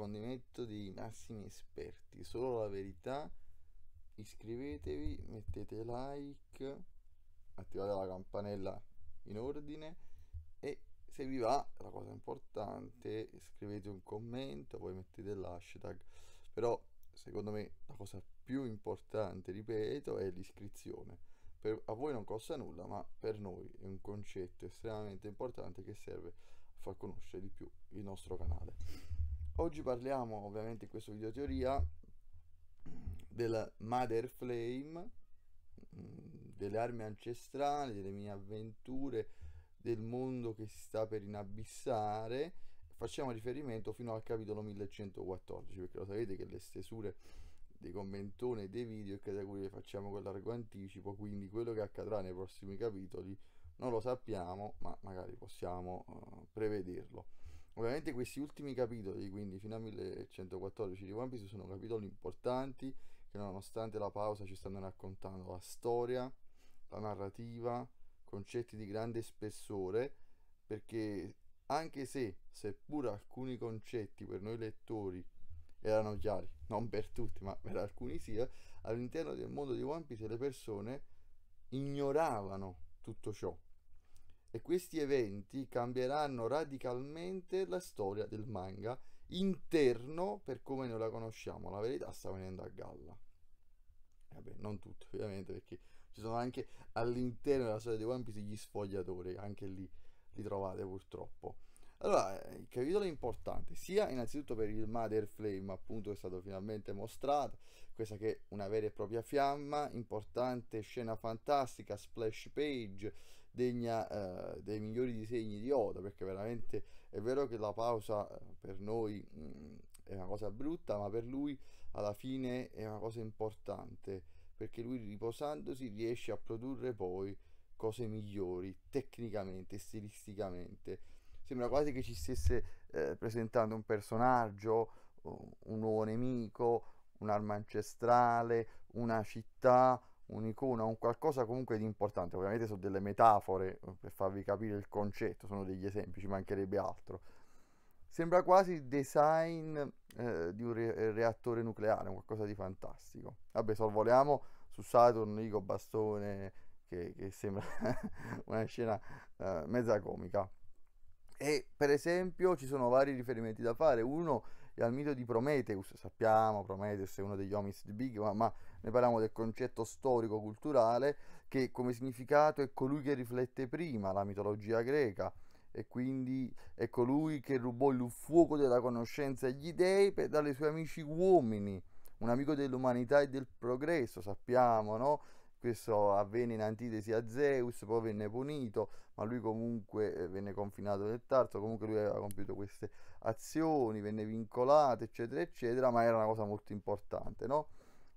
approfondimento dei massimi esperti, solo la verità. Iscrivetevi, mettete like, attivate la campanella in ordine e se vi va la cosa importante scrivete un commento, poi mettete l'hashtag. Però secondo me la cosa più importante, ripeto, è l'iscrizione. Per, a voi non costa nulla, ma per noi è un concetto estremamente importante che serve a far conoscere di più il nostro canale. Oggi parliamo ovviamente in questo video teoria del Mother Flame, mm, delle armi ancestrali, delle mie avventure, del mondo che si sta per inabissare. Facciamo riferimento fino al capitolo 1114, perché lo sapete che le stesure dei commentoni e dei video e categorie le facciamo con largo anticipo, quindi quello che accadrà nei prossimi capitoli non lo sappiamo, ma magari possiamo uh, prevederlo. Ovviamente questi ultimi capitoli, quindi fino a 1114 di One Piece, sono capitoli importanti che nonostante la pausa ci stanno raccontando la storia, la narrativa, concetti di grande spessore, perché anche se, seppur alcuni concetti per noi lettori erano chiari, non per tutti, ma per alcuni sì, eh, all'interno del mondo di One Piece le persone ignoravano tutto ciò e questi eventi cambieranno radicalmente la storia del manga interno per come noi la conosciamo. La verità sta venendo a galla. Eh, vabbè, non tutto, ovviamente, perché ci sono anche all'interno della storia di One Piece gli sfogliatori, anche lì li trovate purtroppo. Allora, il capitolo è importante, sia innanzitutto per il Mother Flame, appunto, che è stato finalmente mostrato, questa che è una vera e propria fiamma, importante scena fantastica, splash page, degna eh, dei migliori disegni di Oda perché veramente è vero che la pausa eh, per noi mh, mm, è una cosa brutta ma per lui alla fine è una cosa importante perché lui riposandosi riesce a produrre poi cose migliori tecnicamente, stilisticamente sembra quasi che ci stesse eh, presentando un personaggio un nuovo nemico un'arma ancestrale, una città, un'icona, un qualcosa comunque di importante. Ovviamente sono delle metafore eh, per farvi capire il concetto, sono degli esempi, ci mancherebbe altro. Sembra quasi il design eh, di un re- eh, reattore nucleare, qualcosa di fantastico. Vabbè, sorvoliamo su Saturn, dico Bastone, che, che sembra una scena eh, mezza comica. E per esempio ci sono vari riferimenti da fare. Uno è al mito di Prometheus, sappiamo, Prometheus è uno degli omis di Big, ma, ma ne parliamo del concetto storico-culturale che come significato è colui che riflette prima la mitologia greca e quindi è colui che rubò il fuoco della conoscenza agli dei per dare ai suoi amici uomini, un amico dell'umanità e del progresso, sappiamo, no? Questo avvenne in antitesi a Zeus, poi venne punito, ma lui comunque eh, venne confinato nel Tarso, comunque lui aveva compiuto queste azioni, venne vincolato, eccetera, eccetera, ma era una cosa molto importante, no?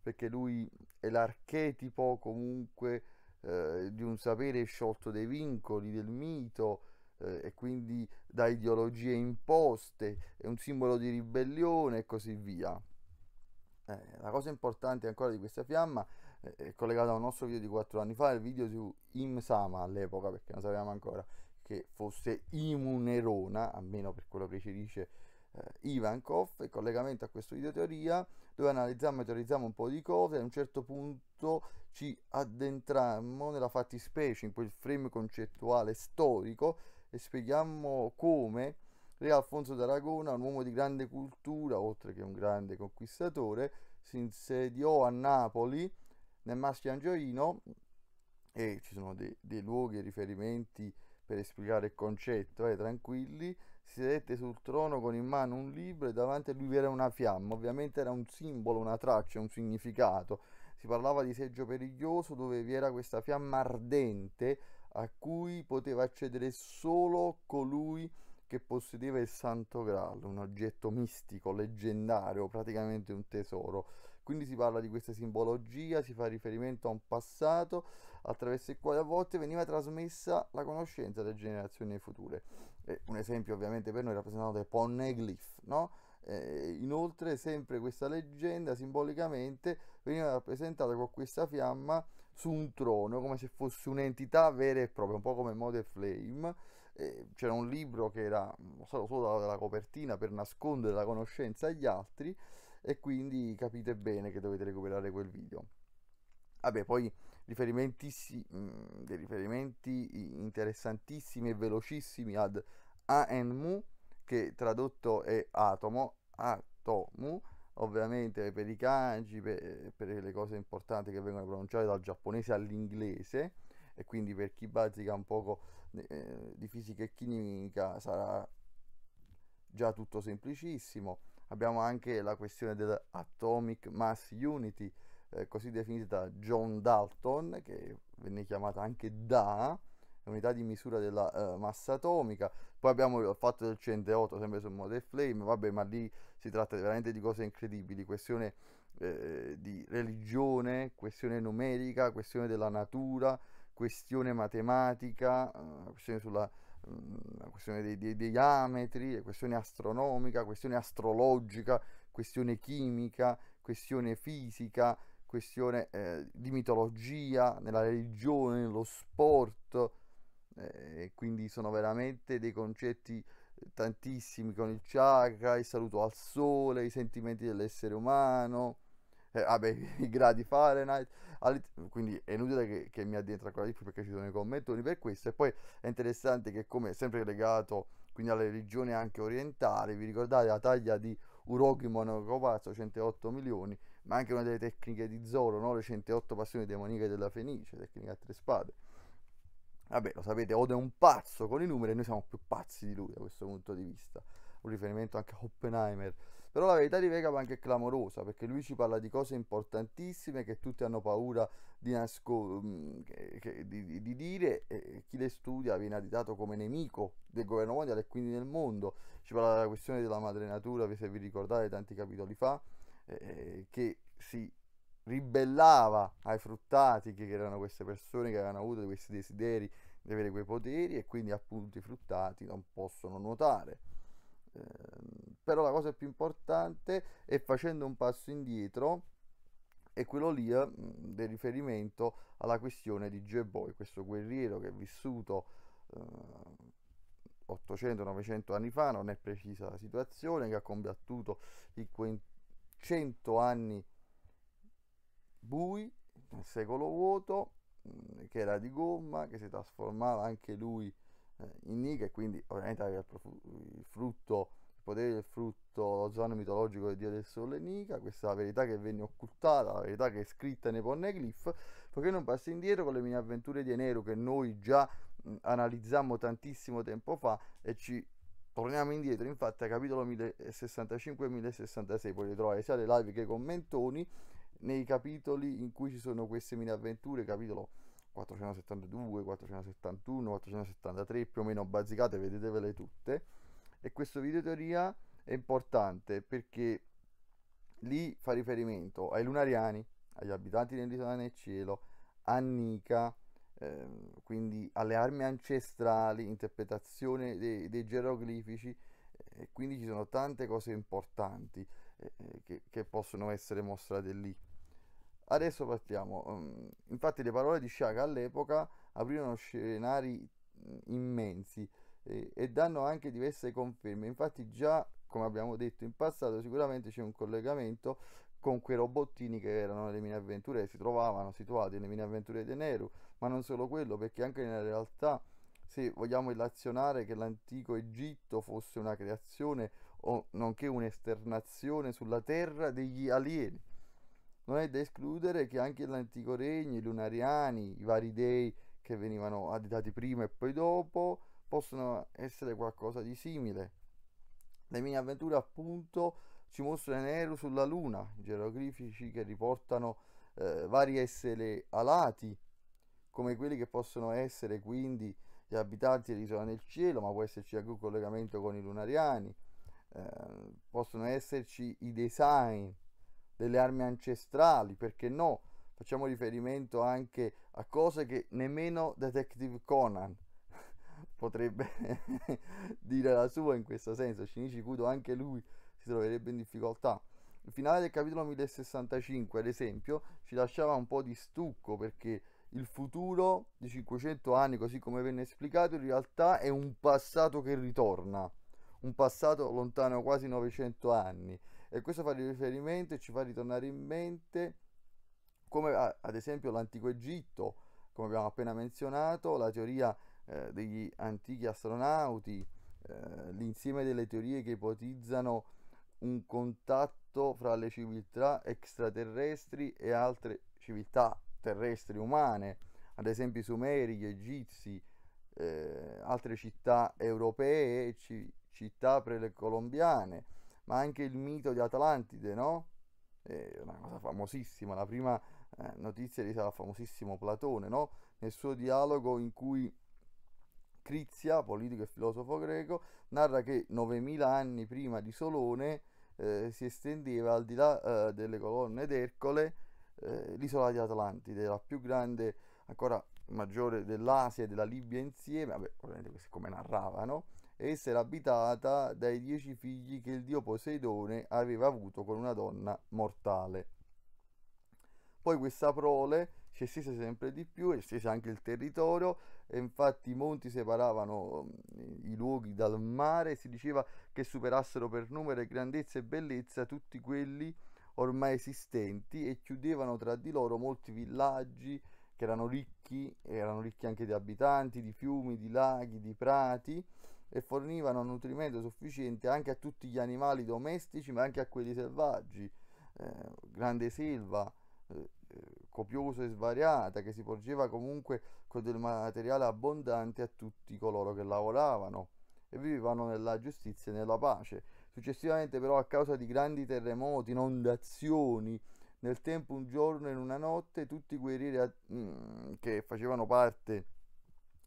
perché lui è l'archetipo comunque eh, di un sapere sciolto dai vincoli del mito eh, e quindi da ideologie imposte, è un simbolo di ribellione e così via. Eh, la cosa importante ancora di questa fiamma eh, è collegata a un nostro video di 4 anni fa, il video su Imsama all'epoca, perché non sapevamo ancora che fosse Imunerona, almeno per quello che ci dice eh, Ivankov, il collegamento a questo videoteoria dove analizziamo e teorizziamo un po' di cose, a un certo punto ci addentrammo nella fattispecie, in quel frame concettuale storico e spieghiamo come Re Alfonso d'Aragona, un uomo di grande cultura, oltre che un grande conquistatore, si insediò a Napoli nel Maschio Angioino e ci sono dei, dei luoghi e riferimenti per esplicare il concetto, eh, tranquilli, si sedette sul trono con in mano un libro e davanti a lui vi era una fiamma. Ovviamente era un simbolo, una traccia, un significato. Si parlava di seggio periglioso dove vi era questa fiamma ardente a cui poteva accedere solo colui che possedeva il Santo Graal, un oggetto mistico, leggendario, praticamente un tesoro. Quindi si parla di questa simbologia, si fa riferimento a un passato attraverso il quale a volte veniva trasmessa la conoscenza alle generazioni future. Eh, un esempio ovviamente per noi rappresentato dai poneglyph, no? Eh, inoltre sempre questa leggenda simbolicamente veniva rappresentata con questa fiamma su un trono come se fosse un'entità vera e propria un po' come Mother Flame eh, c'era un libro che era solo, solo dalla copertina per nascondere la conoscenza agli altri e quindi capite bene che dovete recuperare quel video vabbè poi Mm, dei riferimenti interessantissimi e velocissimi ad ANMU, che tradotto è atomo, atomu, ovviamente per i kanji, per, per, le cose importanti che vengono pronunciate dal giapponese all'inglese, e quindi per chi bazzica un poco eh, di fisica e chimica sarà già tutto semplicissimo. Abbiamo anche la questione dell'atomic mass unity, eh, così definita da John Dalton, che venne chiamata anche DA, unità di misura della eh, massa atomica. Poi abbiamo il fatto del 108 sempre sul Model Flame, vabbè, ma lì si tratta veramente di cose incredibili, questione eh, di religione, questione numerica, questione della natura, questione matematica, eh, questione sulla mh, mm, questione dei, dei diametri, questione astronomica, questione astrologica, questione chimica, questione fisica, questione eh, di mitologia, nella religione, nello sport, eh, quindi sono veramente dei concetti eh, tantissimi con il chakra, il saluto al sole, i sentimenti dell'essere umano, eh, vabbè, i gradi Fahrenheit, quindi è inutile che, che mi addentra ancora di più perché ci sono i commentori per questo e poi è interessante che come sempre legato quindi alle religioni anche orientali, vi ricordate la taglia di Uroki Monocopazzo, 108 milioni, ma anche una delle tecniche di Zoro, no? le 108 passioni demoniche della Fenice, tecnica a tre spade. Vabbè, lo sapete, Odo è un pazzo con i numeri e noi siamo più pazzi di lui da questo punto di vista. Un riferimento anche a Oppenheimer. Però la verità di Vegapunk è clamorosa perché lui ci parla di cose importantissime che tutti hanno paura di, nasco- mm, che, di, di dire e chi le studia viene additato come nemico del governo mondiale e quindi del mondo. Ci parla della questione della madre natura, se vi ricordate tanti capitoli fa, eh, che si ribellava ai fruttati che erano queste persone che avevano avuto questi desideri di avere quei poteri e quindi appunto i fruttati non possono nuotare. Eh, però la cosa più importante è facendo un passo indietro è quello lì eh, del riferimento alla questione di Geboy, questo guerriero che è vissuto eh, 800-900 anni fa, non è precisa la situazione, che ha combattuto il, 100 anni bui, nel secolo vuoto, mm, che era di gomma, che si trasformava anche lui eh, in nica e quindi ovviamente aveva il frutto, il potere del frutto, lo l'ozono mitologico del dio del sole nica, questa è la verità che venne occultata, la verità che è scritta nei Poneglyph, perché non passi indietro con le mini avventure di Enero che noi già mm, analizzammo tantissimo tempo fa e ci Torniamo indietro, infatti, a capitolo 1065 eh, e 1066, poi trovare sia le live che i commentoni nei capitoli in cui ci sono queste mini avventure, capitolo 472, 471, 473, più o meno bazzicate, vedetevele tutte. E questo video teoria è importante perché lì fa riferimento ai lunariani, agli abitanti dell'isola nel cielo, a Nica, Ehm, quindi alle armi ancestrali, interpretazione dei, dei geroglifici, eh, quindi ci sono tante cose importanti eh, eh che, che, possono essere mostrate lì. Adesso partiamo, ehm, infatti le parole di Shaka all'epoca aprirono scenari immensi e danno anche diverse conferme, infatti già come abbiamo detto in passato sicuramente c'è un collegamento con quei robottini che erano le mini avventure, e si trovavano situati nelle mini avventure di Nehru, ma non solo quello, perché anche nella realtà se vogliamo illazionare che l'antico Egitto fosse una creazione o nonché un'esternazione sulla terra degli alieni. Non è da escludere che anche l'antico regno, i lunariani, i vari dei che venivano additati prima e poi dopo, possono essere qualcosa di simile. Le mini avventure appunto ci mostra Nero sulla Luna, geroglifici che riportano eh, vari esseri alati, come quelli che possono essere quindi gli abitanti dell'isola nel cielo, ma può esserci anche un collegamento con i lunariani, eh, possono esserci i design delle armi ancestrali, perché no? Facciamo riferimento anche a cose che nemmeno Detective Conan potrebbe dire la sua in questo senso. Shinichi Kudo anche lui si troverebbe in difficoltà. Il finale del capitolo 1065, ad esempio, ci lasciava un po' di stucco perché il futuro di 500 anni, così come venne esplicato, in realtà è un passato che ritorna, un passato lontano quasi 900 anni. E questo fa riferimento e ci fa ritornare in mente come ad esempio l'antico Egitto, come abbiamo appena menzionato, la teoria eh, degli antichi astronauti, eh, l'insieme delle teorie che ipotizzano un contatto fra le civiltà extraterrestri e altre civiltà terrestri umane, ad esempio i Sumeri, gli Egizi, eh, altre città europee e città precolombiane, ma anche il mito di Atlantide, no? È una cosa famosissima, la prima eh, notizia risale al famosissimo Platone, no? Nel suo dialogo in cui Crizia, politico e filosofo greco, narra che 9000 anni prima di Solone eh, si estendeva al di là eh, delle colonne d'Ercole eh, l'isola di Atlantide, la più grande, ancora maggiore dell'Asia e della Libia insieme, vabbè, ovviamente come narravano, essa era abitata dai dieci figli che il dio Poseidone aveva avuto con una donna mortale. Poi questa prole si estese sempre di più, estese anche il territorio, e infatti i monti separavano mm, i luoghi dal mare, si diceva che superassero per numero, grandezza e bellezza tutti quelli ormai esistenti e chiudevano tra di loro molti villaggi che erano ricchi, erano ricchi anche di abitanti, di fiumi, di laghi, di prati e fornivano nutrimento sufficiente anche a tutti gli animali domestici ma anche a quelli selvaggi, eh, grande selva, eh, copiosa e svariata che si porgeva comunque con del materiale abbondante a tutti coloro che lavoravano e vivevano nella giustizia e nella pace. Successivamente però a causa di grandi terremoti, inondazioni, nel tempo un giorno e in una notte tutti i guerrieri a, mm, che facevano parte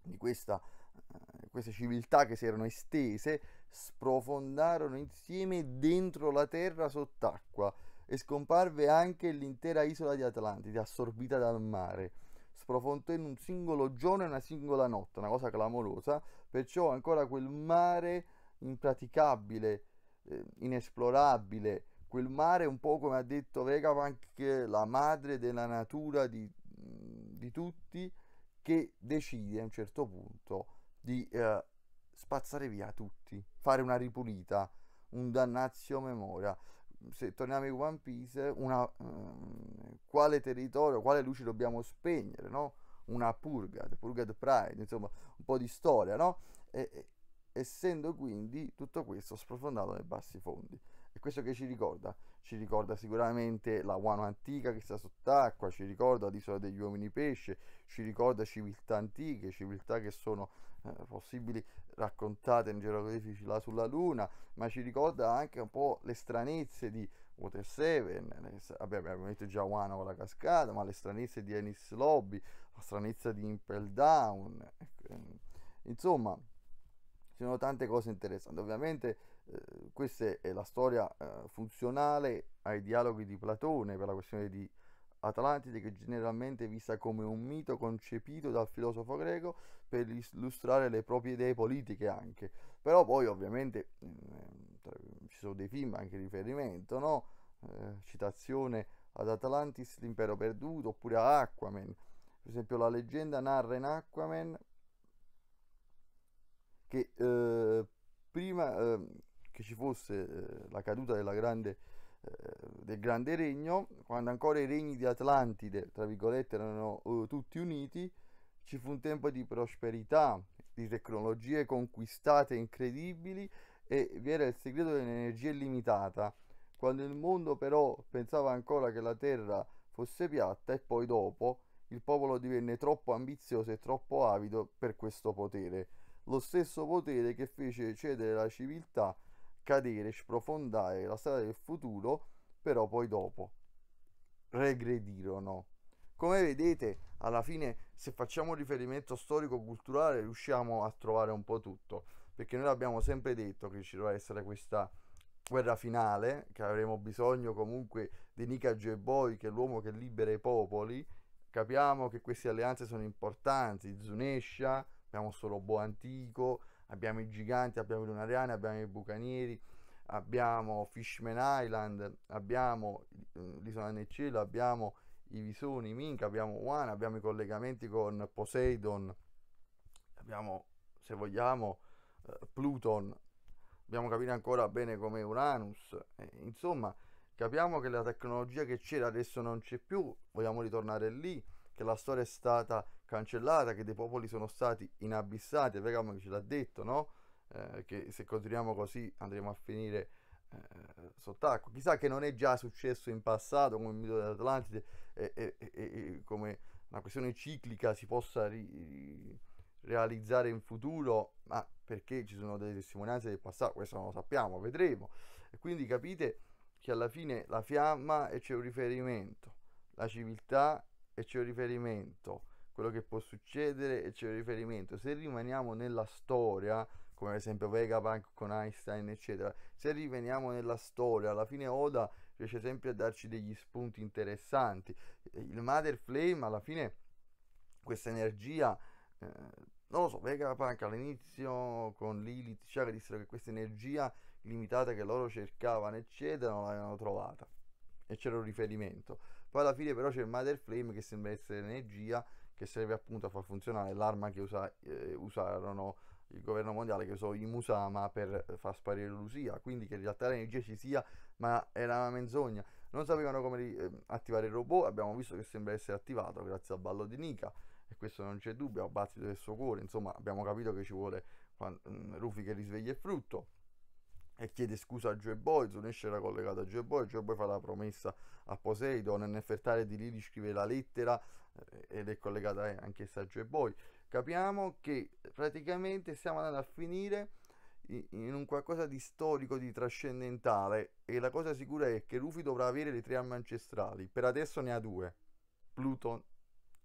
di questa, eh, queste civiltà che si erano estese sprofondarono insieme dentro la terra sott'acqua e scomparve anche l'intera isola di Atlantide assorbita dal mare. Sprofondò in un singolo giorno e una singola notte, una cosa clamorosa, perciò ancora quel mare impraticabile, eh, inesplorabile, quel mare un po' come ha detto Vegapunk, la madre della natura di, di, tutti, che decide a un certo punto di eh, spazzare via tutti, fare una ripulita, un dannazio memoria se torniamo in One Piece, una, um, quale territorio, quale luce dobbiamo spegnere, no? Una Purgad, Purgad Pride, insomma, un po' di storia, no? E, e, essendo quindi tutto questo sprofondato nei bassi fondi. E questo che ci ricorda? Ci ricorda sicuramente la Wano antica che sta sott'acqua, ci ricorda l'isola degli uomini pesce, ci ricorda civiltà antiche, civiltà che sono eh, possibili raccontate in geroglifici là sulla Luna, ma ci ricorda anche un po' le stranezze di Water 7, vabbè, abbiamo detto già Wano con la cascata, ma le stranezze di Ennis Lobby, la stranezza di Impel Down, ecco, ehm, insomma ci sono tante cose interessanti. Ovviamente eh, questa è la storia eh, funzionale ai dialoghi di Platone per la questione di Atlantide che generalmente è vista come un mito concepito dal filosofo greco per illustrare le proprie idee politiche anche. Però poi ovviamente ehm, ci sono dei film anche in riferimento, no? Eh, citazione ad Atlantis l'impero perduto oppure a Aquaman. Per esempio la leggenda narra in Aquaman che eh, prima eh, che ci fosse eh, la caduta della grande eh, del grande regno, quando ancora i regni di Atlantide, tra virgolette, erano eh, tutti uniti, ci fu un tempo di prosperità, di tecnologie conquistate incredibili e vi era il segreto dell'energia illimitata. Quando il mondo però pensava ancora che la Terra fosse piatta e poi dopo il popolo divenne troppo ambizioso e troppo avido per questo potere. Lo stesso potere che fece cedere la civiltà cadere, sprofondare la strada del futuro, però poi dopo regredirono. Come vedete, alla fine, se facciamo riferimento storico-culturale, riusciamo a trovare un po' tutto, perché noi abbiamo sempre detto che ci dovrà essere questa guerra finale, che avremo bisogno comunque di Nika e Boy, che è l'uomo che libera i popoli. Capiamo che queste alleanze sono importanti, Zunescia, abbiamo solo Bo antico, abbiamo i giganti, abbiamo i lunariani, abbiamo i bucanieri, abbiamo Fishman Island, abbiamo mm, l'isola nel cielo, abbiamo i visoni, i mink, abbiamo One, abbiamo i collegamenti con Poseidon, abbiamo se vogliamo eh, Pluton, dobbiamo capire ancora bene come Uranus, eh, insomma capiamo che la tecnologia che c'era adesso non c'è più, vogliamo ritornare lì, che la storia è stata cancellata, che dei popoli sono stati inabissati, Vegamo ce l'ha detto, no? Eh, che se continuiamo così andremo a finire eh, sott'acqua. Chissà che non è già successo in passato come il mito dell'Atlantide e, e, e, come una questione ciclica si possa ri, realizzare in futuro, ma perché ci sono delle testimonianze del passato, questo non lo sappiamo, vedremo. E quindi capite che alla fine la fiamma e c'è un riferimento, la civiltà e c'è un riferimento quello che può succedere e c'è un riferimento. Se rimaniamo nella storia, come ad esempio Vegapunk con Einstein, eccetera, se rimaniamo nella storia, alla fine Oda riesce sempre a darci degli spunti interessanti. Il Mother Flame, alla fine, questa energia, eh, non lo so, Vegapunk all'inizio con Lilith, Shaka dissero che questa energia limitata che loro cercavano, eccetera, non l'avevano trovata. E c'era un riferimento. Poi alla fine però c'è il Mother Flame che sembra essere energia che serve appunto a far funzionare l'arma che usa, eh, usarono il governo mondiale che usò i Musama per far sparire l'Usia, quindi che in realtà l'energia ci sia, ma era una menzogna. Non sapevano come ehm, attivare il robot, abbiamo visto che sembra essere attivato grazie al ballo di Nika, e questo non c'è dubbio, al battito del suo cuore, insomma abbiamo capito che ci vuole mm, Rufi che risveglia il frutto e chiede scusa a Joe Boy, Zunesh era collegato a Joe Boy, Joe Boy fa la promessa a Poseidon e Nefertari di Lili scrive la lettera eh, ed è collegata eh, anche a Joe Boy. Capiamo che praticamente stiamo andando a finire in un qualcosa di storico, di trascendentale e la cosa sicura è che Rufy dovrà avere le tre armi ancestrali, per adesso ne ha due, Pluton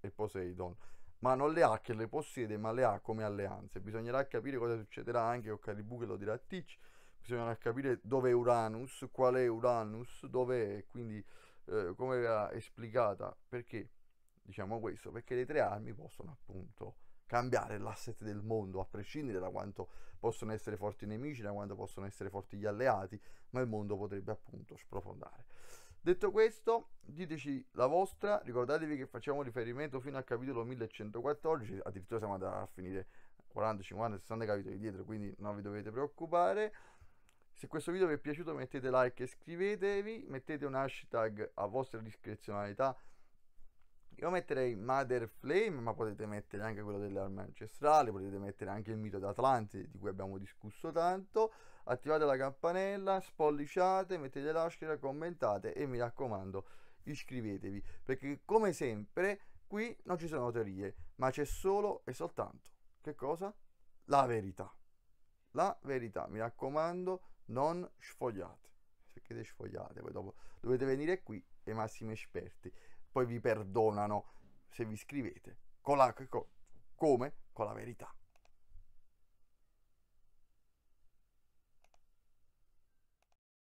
e Poseidon ma non le ha che le possiede, ma le ha come alleanze. Bisognerà capire cosa succederà anche con Caribou che lo dirà a Teach bisognerà capire dove è Uranus, qual è Uranus, dove è, quindi eh, come era esplicata, perché diciamo questo, perché le tre armi possono appunto cambiare l'asset del mondo, a prescindere da quanto possono essere forti i nemici, da quanto possono essere forti gli alleati, ma il mondo potrebbe appunto sprofondare. Detto questo, diteci la vostra, ricordatevi che facciamo riferimento fino al capitolo 1114, addirittura siamo andati a finire 40, 50, 60 capitoli dietro, quindi non vi dovete preoccupare. Se questo video vi è piaciuto mettete like e iscrivetevi, mettete un hashtag a vostra discrezionalità. Io metterei Mother Flame, ma potete mettere anche quello dell'arma ancestrale, potete mettere anche il mito d'Atlante di cui abbiamo discusso tanto. Attivate la campanella, spolliciate, mettete l'ascera, commentate e mi raccomando iscrivetevi, perché come sempre qui non ci sono teorie, ma c'è solo e soltanto che cosa? La verità. La verità, mi raccomando, non sfogliate, perché se sfogliate poi dopo dovete venire qui e massimi esperti, poi vi perdonano se vi scrivete, con la, co, come? Con la verità.